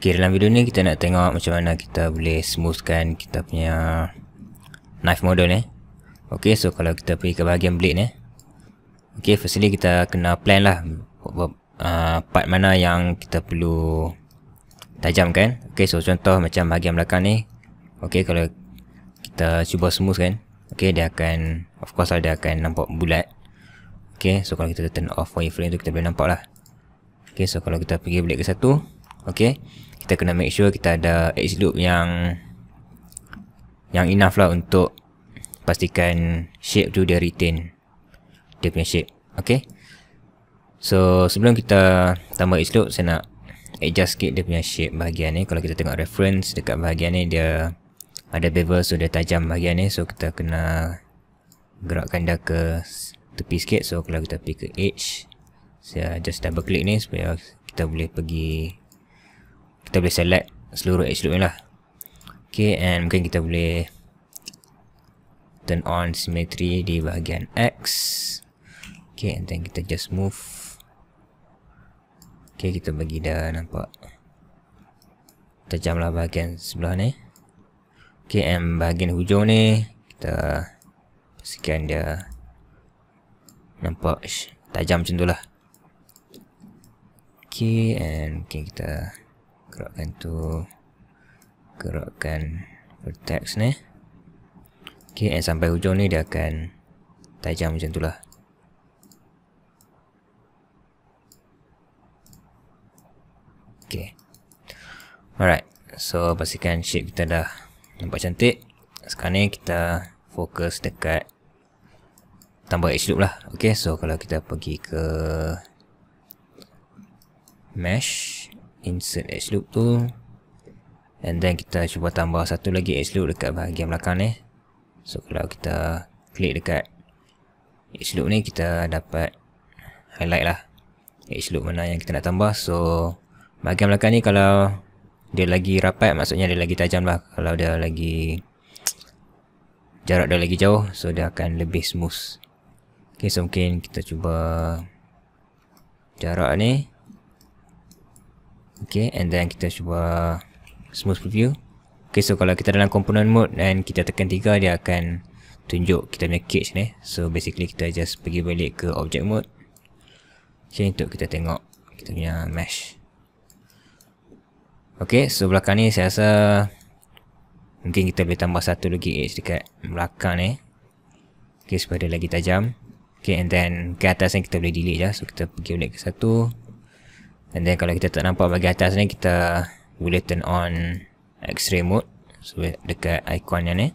Ok dalam video ni kita nak tengok macam mana kita boleh smoothkan kita punya knife model ni eh. Ok so kalau kita pergi ke bahagian blade ni eh. Ok firstly kita kena plan lah uh, part mana yang kita perlu tajamkan Ok so contoh macam bahagian belakang ni Ok kalau kita cuba smoothkan Ok dia akan of course lah dia akan nampak bulat Ok so kalau kita turn off wireframe tu kita boleh nampak lah Ok so kalau kita pergi blade ke satu Okay kita kena make sure kita ada edge loop yang yang enough lah untuk pastikan shape tu dia retain dia punya shape okay so sebelum kita tambah edge loop saya nak adjust sikit dia punya shape bahagian ni kalau kita tengok reference dekat bahagian ni dia ada bevel so dia tajam bahagian ni so kita kena gerakkan dia ke tepi sikit so kalau kita pergi ke edge saya just double click ni supaya kita boleh pergi kita boleh select seluruh edge loop ni lah Okay and mungkin kita boleh turn on symmetry di bahagian X Okay and then kita just move Okay kita bagi dah nampak lah bahagian sebelah ni Okay and bahagian hujung ni kita pastikan dia nampak tajam macam tu lah Okay and mungkin kita gerakkan tu gerakkan vertex ni ok and sampai hujung ni dia akan tajam macam tu lah ok alright so pastikan shape kita dah nampak cantik sekarang ni kita fokus dekat tambah edge loop lah ok so kalau kita pergi ke mesh insert edge loop tu and then kita cuba tambah satu lagi edge loop dekat bahagian belakang ni so kalau kita klik dekat edge loop ni kita dapat highlight lah edge loop mana yang kita nak tambah so bahagian belakang ni kalau dia lagi rapat maksudnya dia lagi tajam lah kalau dia lagi jarak dia lagi jauh so dia akan lebih smooth ok so mungkin kita cuba jarak ni Okay, and then kita cuba smooth preview. Okay, so kalau kita dalam component mode dan kita tekan tiga, dia akan tunjuk kita punya cage ni. So, basically kita just pergi balik ke object mode. Okay, untuk kita tengok kita punya mesh. Okay, so belakang ni saya rasa mungkin kita boleh tambah satu lagi edge dekat belakang ni. Okay, supaya lagi tajam. Okay, and then ke atas ni kita boleh delete je. Lah. So, kita pergi balik ke satu. And then kalau kita tak nampak bagi atas ni kita boleh turn on X-ray mode so, dekat icon yang ni.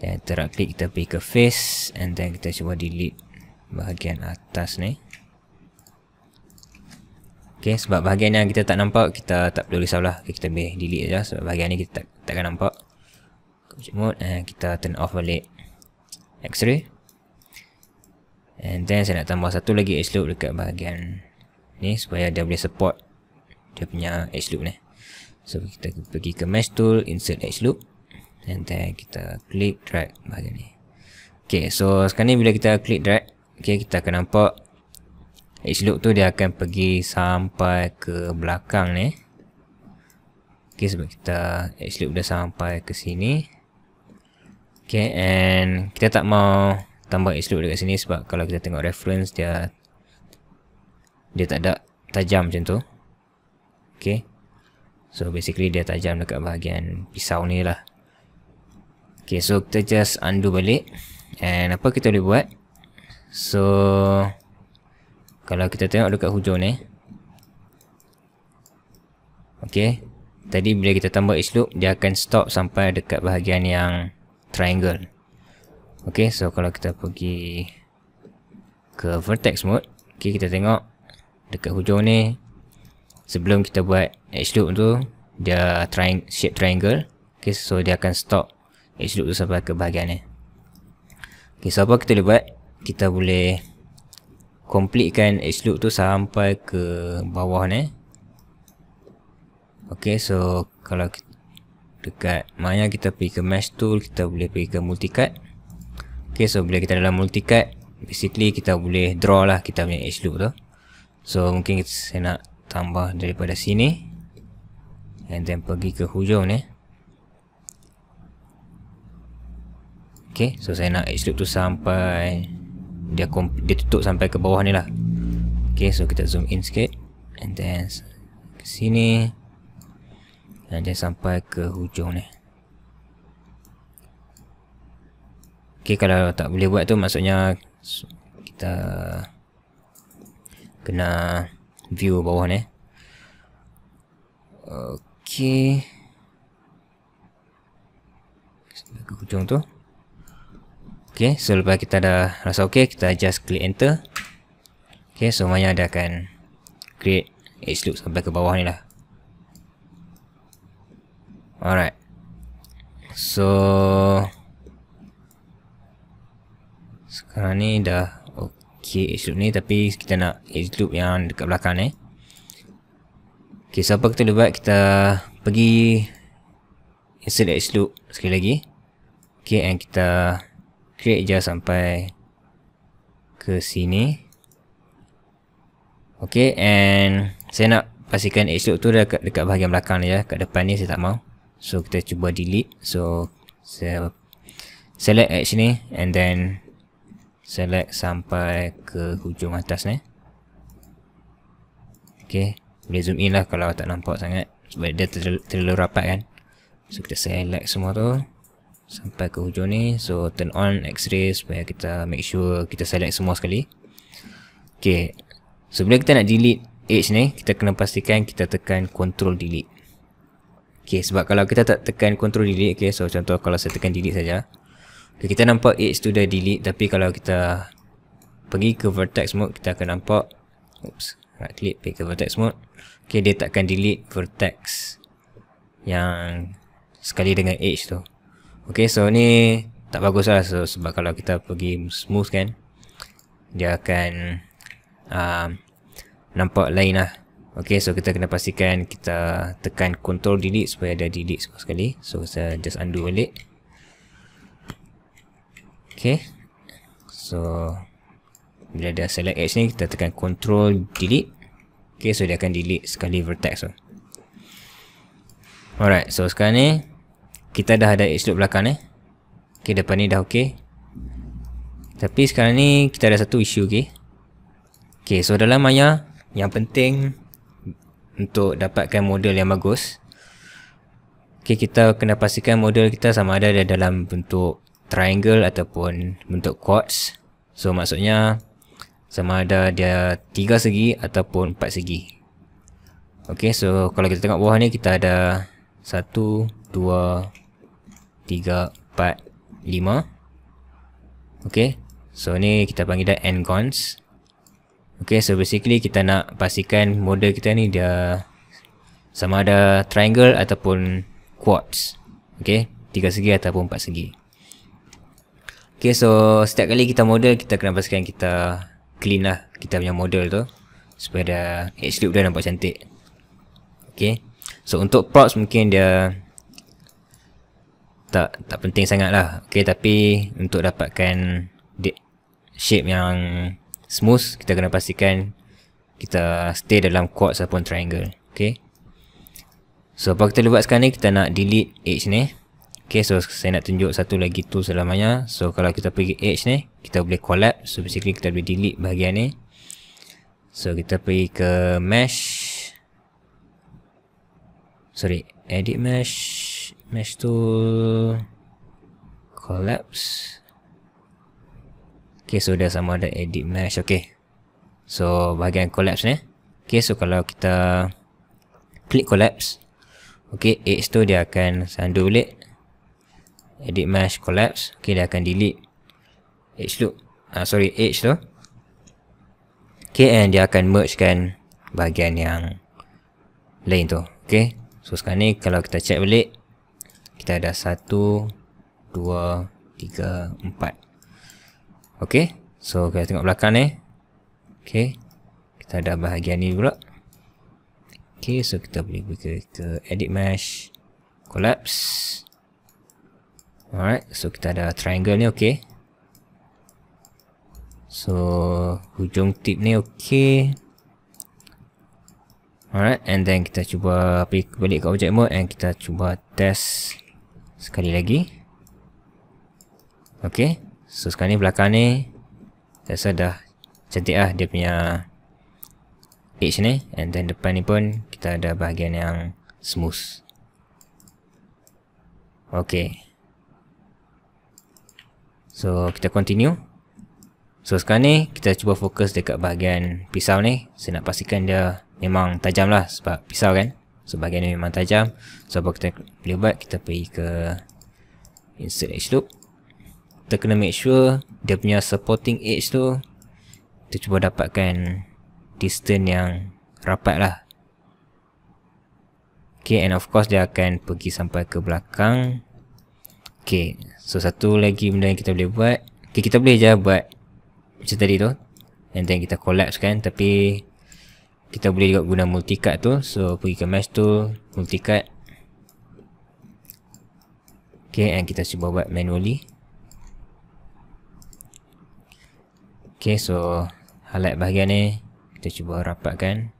Dan terak klik kita pergi ke face and then kita cuba delete bahagian atas ni. Okay, sebab bahagian yang kita tak nampak, kita tak perlu risaulah. Okay, kita boleh delete saja lah. sebab bahagian ni kita tak, takkan nampak. Kunci mode and kita turn off balik X-ray. And then saya nak tambah satu lagi edge loop dekat bahagian ni supaya dia boleh support dia punya edge loop ni so kita pergi ke mesh tool insert edge loop and then kita click drag bahagian ni ok so sekarang ni bila kita click drag ok kita akan nampak edge loop tu dia akan pergi sampai ke belakang ni ok sebab kita edge loop dah sampai ke sini ok and kita tak mau tambah edge loop dekat sini sebab kalau kita tengok reference dia dia tak ada tajam macam tu ok so basically dia tajam dekat bahagian pisau ni lah ok so kita just undo balik and apa kita boleh buat so kalau kita tengok dekat hujung ni ok tadi bila kita tambah edge loop dia akan stop sampai dekat bahagian yang triangle ok so kalau kita pergi ke vertex mode ok kita tengok dekat hujung ni sebelum kita buat edge loop tu dia triang shape triangle ok so dia akan stop edge loop tu sampai ke bahagian ni ok so apa kita boleh buat kita boleh completekan edge loop tu sampai ke bawah ni ok so kalau dekat maya kita pergi ke mesh tool kita boleh pergi ke multi cut ok so bila kita dalam multi cut basically kita boleh draw lah kita punya edge loop tu So mungkin saya nak tambah daripada sini And then pergi ke hujung ni Okay, so saya nak extrude tu sampai dia, dia tutup sampai ke bawah ni lah Okay, so kita zoom in sikit And then ke sini And then sampai ke hujung ni Okay, kalau tak boleh buat tu maksudnya Kita kena view bawah ni okey ke hujung tu okey so lepas kita dah rasa okey kita just click enter okey so maknanya dia akan create edge loop sampai ke bawah ni lah alright so sekarang ni dah kira age loop ni tapi kita nak age loop yang dekat belakang ni ok so apa kita buat kita pergi insert age loop sekali lagi ok and kita create je sampai ke sini ok and saya nak pastikan age loop tu dekat, dekat bahagian belakang ni je ya. kat depan ni saya tak mau. so kita cuba delete so saya select edge ni and then select sampai ke hujung atas ni ok boleh zoom in lah kalau tak nampak sangat sebab dia terlalu, terlalu rapat kan so kita select semua tu sampai ke hujung ni so turn on x-ray supaya kita make sure kita select semua sekali ok so bila kita nak delete edge ni kita kena pastikan kita tekan control delete ok sebab kalau kita tak tekan control delete ok so contoh kalau saya tekan delete saja Okay, kita nampak H tu dah delete tapi kalau kita pergi ke vertex mode kita akan nampak oops right click pergi ke vertex mode okey dia takkan delete vertex yang sekali dengan H tu okey so ni tak bagus lah so, sebab kalau kita pergi smooth kan dia akan um, nampak lain lah Okay, so kita kena pastikan kita tekan control delete supaya ada delete sekali. So, saya just undo balik okay so bila dah select edge ni kita tekan control delete okay so dia akan delete sekali vertex tu alright so sekarang ni kita dah ada edge loop belakang eh okay depan ni dah okay tapi sekarang ni kita ada satu issue okay okay so dalam maya yang penting untuk dapatkan model yang bagus okay kita kena pastikan model kita sama ada dalam bentuk triangle ataupun bentuk quads, so maksudnya sama ada dia tiga segi ataupun empat segi ok so kalau kita tengok bawah ni kita ada satu dua tiga empat lima ok so ni kita panggil dia n-gons ok so basically kita nak pastikan model kita ni dia sama ada triangle ataupun quads, ok tiga segi ataupun empat segi Okay, so setiap kali kita model, kita kena pastikan kita clean lah kita punya model tu supaya dia edge loop dia nampak cantik. Okay, so untuk props mungkin dia tak tak penting sangat lah. Okay, tapi untuk dapatkan shape yang smooth, kita kena pastikan kita stay dalam quartz ataupun triangle. Okay, so apa kita buat sekarang ni, kita nak delete edge ni. Okay, so saya nak tunjuk satu lagi tool selamanya. So, kalau kita pergi edge ni, kita boleh collapse. So, basically kita boleh delete bahagian ni. So, kita pergi ke mesh. Sorry, edit mesh. Mesh tool. Collapse. Okay, so dia sama ada edit mesh. Okay. So, bahagian collapse ni. Okay, so kalau kita klik collapse. Okay, edge tu dia akan sandu balik edit mesh collapse ok dia akan delete edge loop uh, sorry edge tu ok and dia akan merge kan bahagian yang lain tu ok so sekarang ni kalau kita check balik kita ada 1 2 3 4 ok so kita tengok belakang ni ok kita ada bahagian ni pula ok so kita boleh pergi ke edit mesh collapse Alright, so kita ada triangle ni okay. So, hujung tip ni okay. Alright, and then kita cuba pergi balik ke object mode and kita cuba test sekali lagi. Okay, so sekarang ni belakang ni rasa dah cantik ah dia punya edge ni. And then depan ni pun kita ada bahagian yang smooth. Okay. So kita continue So sekarang ni kita cuba fokus dekat bahagian pisau ni Saya nak pastikan dia memang tajam lah sebab pisau kan So bahagian ni memang tajam So apa kita boleh buat kita pergi ke insert edge loop Kita kena make sure dia punya supporting edge tu Kita cuba dapatkan distance yang rapat lah Okay and of course dia akan pergi sampai ke belakang Okay So satu lagi benda yang kita boleh buat okay, Kita boleh je buat Macam tadi tu And then kita collapse kan Tapi Kita boleh juga guna multicut tu So pergi ke mesh tool Multicut Okay and kita cuba buat manually Okay so Highlight bahagian ni Kita cuba rapatkan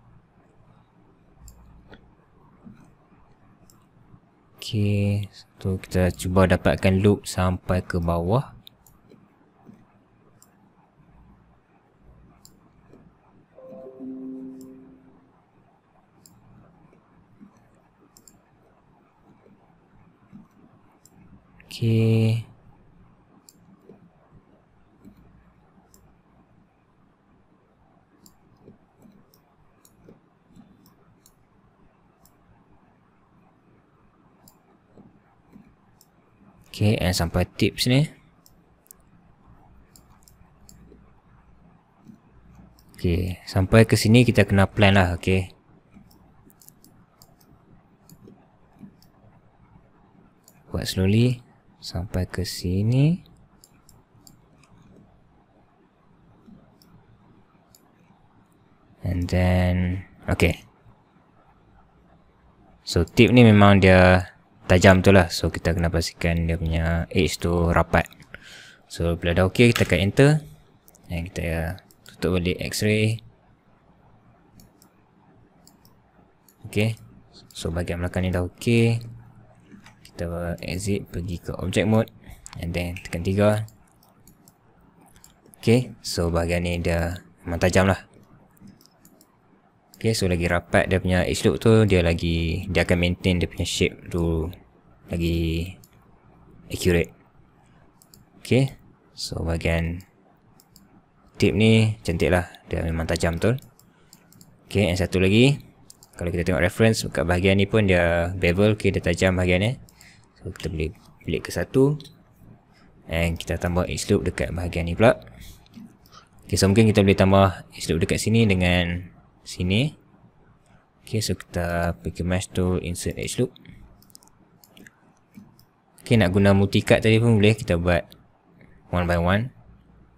Okay tu kita cuba dapatkan loop sampai ke bawah Okay. Okay, and sampai tips ni. Okay, sampai ke sini kita kena plan lah, okay. Buat slowly. Sampai ke sini. And then, okay. So, tip ni memang dia tajam tu lah so kita kena pastikan dia punya edge tu rapat so bila dah ok kita akan enter dan kita ya, tutup balik x-ray ok so bahagian belakang ni dah ok kita exit pergi ke object mode and then tekan 3 ok so bahagian ni dah memang tajam lah Ok so lagi rapat dia punya edge loop tu dia lagi Dia akan maintain dia punya shape tu Lagi Accurate Ok So bagian Tip ni cantik lah Dia memang tajam tu Ok yang satu lagi Kalau kita tengok reference kat bahagian ni pun dia bevel Ok dia tajam bahagian ni So kita boleh pilih ke satu And kita tambah edge loop dekat bahagian ni pula Ok so mungkin kita boleh tambah edge loop dekat sini dengan sini ok so kita pergi mesh tu insert edge loop ok nak guna multi cut tadi pun boleh kita buat one by one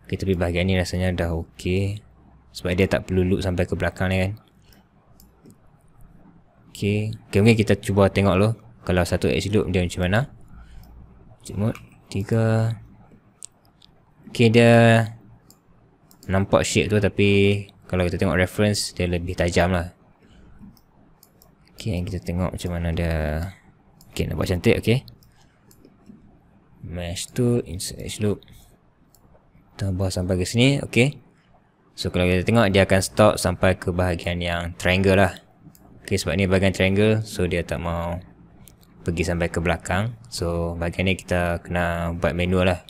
ok tapi bahagian ni rasanya dah ok sebab dia tak perlu loop sampai ke belakang ni kan ok ok mungkin kita cuba tengok dulu kalau satu edge loop dia macam mana jemut 3 ok dia nampak shape tu tapi kalau kita tengok reference dia lebih tajam lah Okay, kita tengok macam mana dia Okay, nampak cantik, okay Mesh tu, insert edge loop Tambah sampai ke sini, okay So, kalau kita tengok, dia akan stop sampai ke bahagian yang triangle lah Okay, sebab ni bahagian triangle, so dia tak mau Pergi sampai ke belakang So, bahagian ni kita kena buat manual lah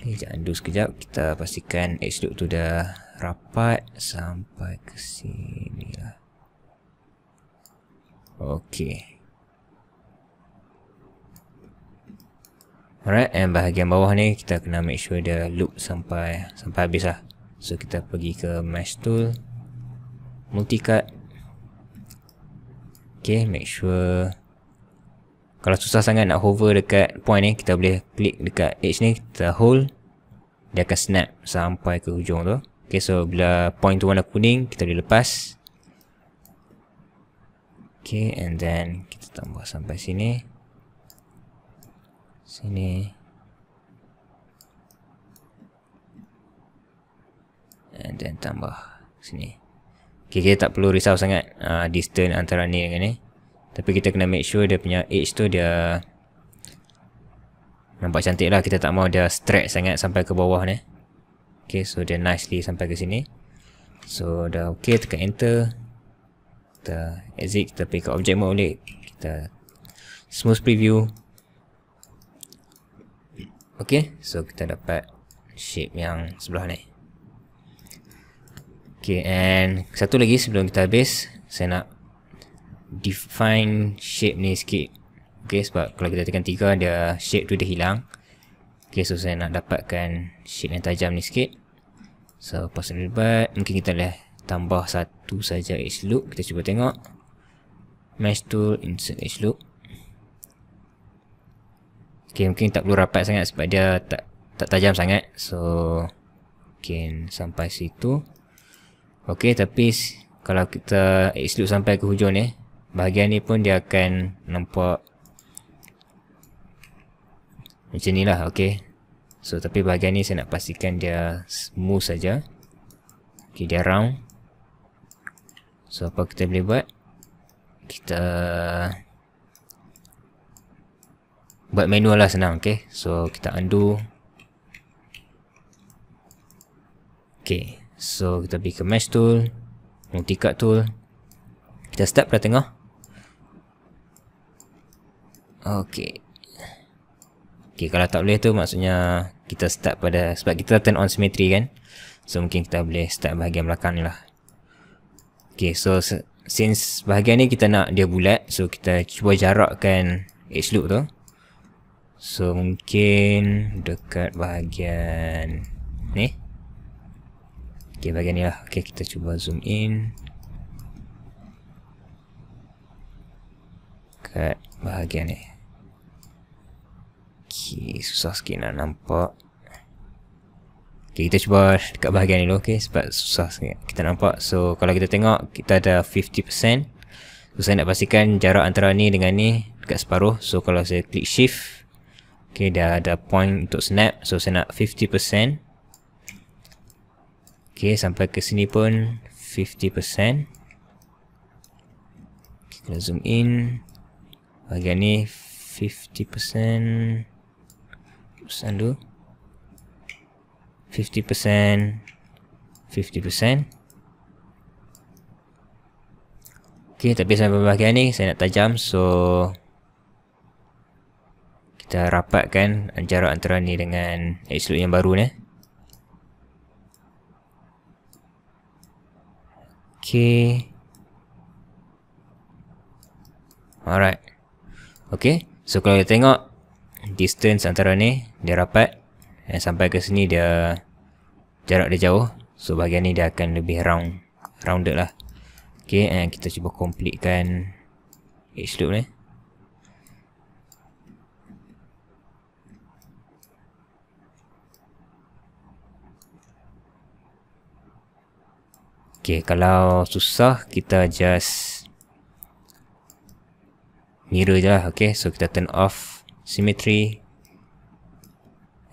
Okay, jangan undo sekejap, kita pastikan edge loop tu dah rapat sampai ke sini lah. Okey. Alright, and bahagian bawah ni kita kena make sure dia loop sampai sampai habis lah. So kita pergi ke mesh tool, Multicut. cut. Okay, make sure. Kalau susah sangat nak hover dekat point ni, kita boleh klik dekat edge ni, kita hold. Dia akan snap sampai ke hujung tu. Okay, so bila point tu warna kuning, kita boleh lepas. Okay, and then kita tambah sampai sini. Sini. And then tambah sini. Okay, kita tak perlu risau sangat uh, distance antara ni dengan ni. Tapi kita kena make sure dia punya edge tu dia nampak cantik lah. Kita tak mau dia stretch sangat sampai ke bawah ni. Okay, so dia nicely sampai ke sini. So, dah okay. Tekan enter. Kita exit. Kita pergi ke object mode boleh. Kita smooth preview. Okay, so kita dapat shape yang sebelah ni. Okay, and satu lagi sebelum kita habis. Saya nak define shape ni sikit. Okay, sebab kalau kita tekan 3, dia shape tu dah hilang. Okay, so saya nak dapatkan sheet yang tajam ni sikit. So, pasal lebat, mungkin kita boleh tambah satu saja edge loop. Kita cuba tengok. Mesh tool, insert edge loop. Okay, mungkin tak perlu rapat sangat sebab dia tak tak tajam sangat. So, mungkin sampai situ. Okay, tapi kalau kita edge loop sampai ke hujung ni, bahagian ni pun dia akan nampak macam ni lah okay. So tapi bahagian ni saya nak pastikan dia smooth saja. Okay dia round So apa kita boleh buat Kita Buat manual lah senang okay. So kita undo Okay So kita pergi ke mesh tool Multi cut tool Kita step dari tengah Okay Okay, kalau tak boleh tu maksudnya kita start pada sebab kita turn on symmetry kan. So mungkin kita boleh start bahagian belakang ni lah. Okay, so since bahagian ni kita nak dia bulat. So kita cuba jarakkan edge loop tu. So mungkin dekat bahagian ni. Okay, bahagian ni lah. Okay, kita cuba zoom in. Dekat bahagian ni. Okay, susah sikit nak nampak Okay, kita cuba dekat bahagian ni dulu okay, Sebab susah sikit kita nampak So, kalau kita tengok Kita ada 50% So, saya nak pastikan jarak antara ni dengan ni Dekat separuh So, kalau saya klik shift Okay, dia ada point untuk snap So, saya nak 50% Okay, sampai ke sini pun 50% okay, Kita zoom in Bahagian ni 50% selalu 50% 50% Okey, tapi sampai bahagian ni saya nak tajam so kita rapatkan jarak antara ni dengan absolute yang baru ni. Okey. Alright. Okey, so kalau kita tengok distance antara ni dia rapat dan sampai ke sini dia jarak dia jauh so bahagian ni dia akan lebih round rounded lah ok and kita cuba completekan edge loop ni ok kalau susah kita just mirror je lah ok so kita turn off symmetry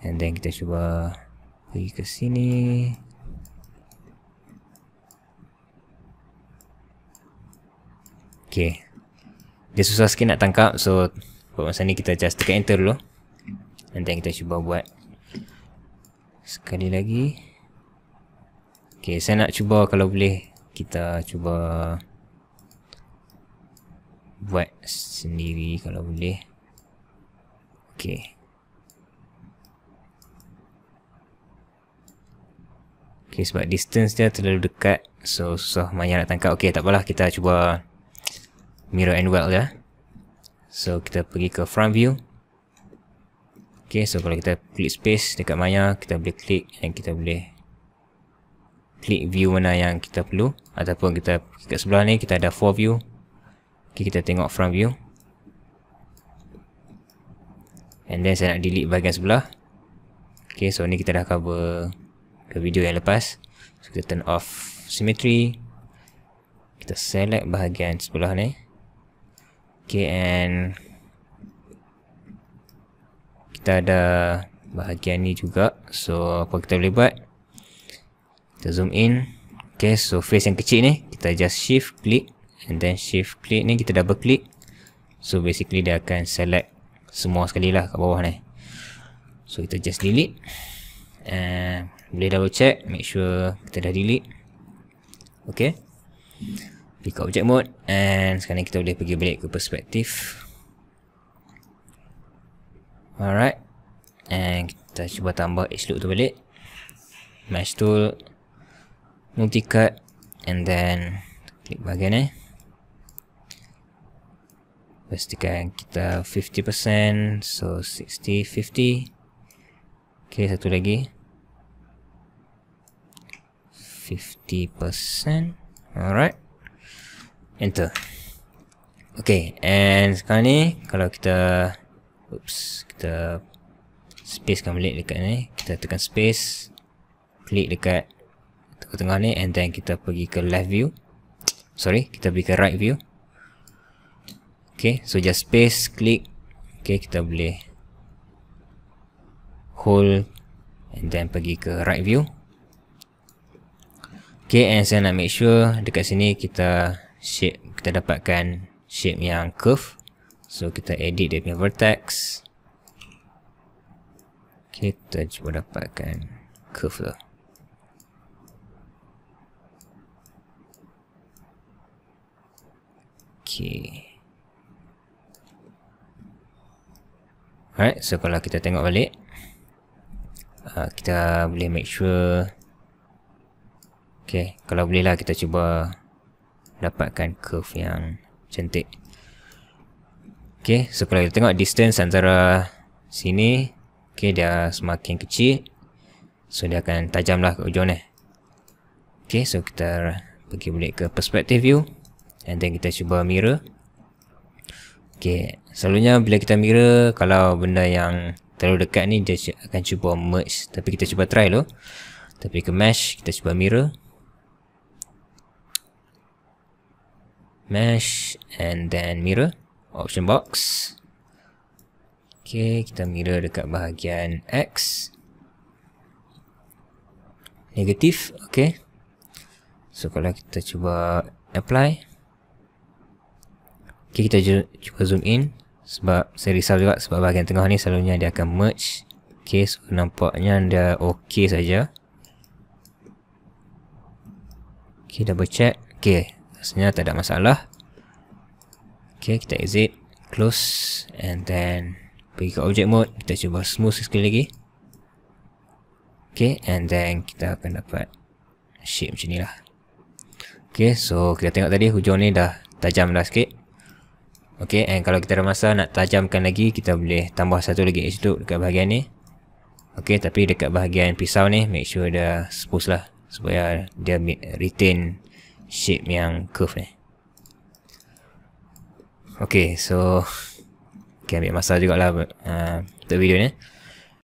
and then kita cuba pergi ke sini ok dia susah sikit nak tangkap so buat masa ni kita just tekan enter dulu and then kita cuba buat sekali lagi ok saya nak cuba kalau boleh kita cuba buat sendiri kalau boleh Okay. Okay, sebab distance dia terlalu dekat. So, susah Maya nak tangkap. tak takpelah. Kita cuba mirror and weld ya. So, kita pergi ke front view. Okey, so kalau kita klik space dekat Maya, kita boleh klik dan kita boleh klik view mana yang kita perlu. Ataupun kita kat sebelah ni, kita ada four view. Okay, kita tengok front view. And then saya nak delete bahagian sebelah Ok so ni kita dah cover Ke video yang lepas So kita turn off symmetry Kita select bahagian sebelah ni Ok and Kita ada Bahagian ni juga So apa kita boleh buat Kita zoom in Ok so face yang kecil ni Kita just shift click And then shift click ni kita double click So basically dia akan select semua sekali lah kat bawah ni so kita just delete and eh, boleh double check make sure kita dah delete ok pick object mode and sekarang kita boleh pergi balik ke perspektif alright and kita cuba tambah edge loop tu balik match tool multi cut and then klik bahagian ni eh pastikan kita 50% so 60 50 Okay satu lagi 50% alright enter Okay, and sekarang ni kalau kita oops kita space kan balik dekat ni kita tekan space klik dekat tengah-tengah ni and then kita pergi ke left view sorry kita pergi ke right view Okay, so just space, click. Okay, kita boleh hold and then pergi ke right view. Okay, and saya nak make sure dekat sini kita shape, kita dapatkan shape yang curve. So, kita edit dia punya vertex. Kita cuba dapatkan curve lah. Okay. Alright, so kalau kita tengok balik uh, Kita boleh make sure Okay, kalau bolehlah kita cuba Dapatkan curve yang cantik Okay, so kalau kita tengok distance antara Sini Okay, dia semakin kecil So dia akan tajam lah ke ujung ni Okay, so kita pergi balik ke perspective view And then kita cuba mirror Okay, selalunya bila kita mirror, kalau benda yang terlalu dekat ni, dia akan cuba merge. Tapi kita cuba try dulu. Tapi ke mesh, kita cuba mirror. Mesh and then mirror. Option box. Okay, kita mirror dekat bahagian X. Negatif, okay. So, kalau kita cuba apply. Apply. Okay, kita cuba zoom in sebab saya risau juga sebab bahagian tengah ni selalunya dia akan merge. Okay, so nampaknya anda okay saja. Okay, double check. Okay, rasanya tak ada masalah. Okay, kita exit. Close. And then, pergi ke object mode. Kita cuba smooth sekali lagi. Okay, and then kita akan dapat shape macam ni lah. Okay, so kita tengok tadi hujung ni dah tajam dah sikit. Okay, and kalau kita ada masa nak tajamkan lagi, kita boleh tambah satu lagi edge tu dekat bahagian ni. Okay, tapi dekat bahagian pisau ni, make sure dia spruce lah. Supaya dia retain shape yang curve ni. Okay, so... Okay, ambil masa jugalah uh, untuk video ni.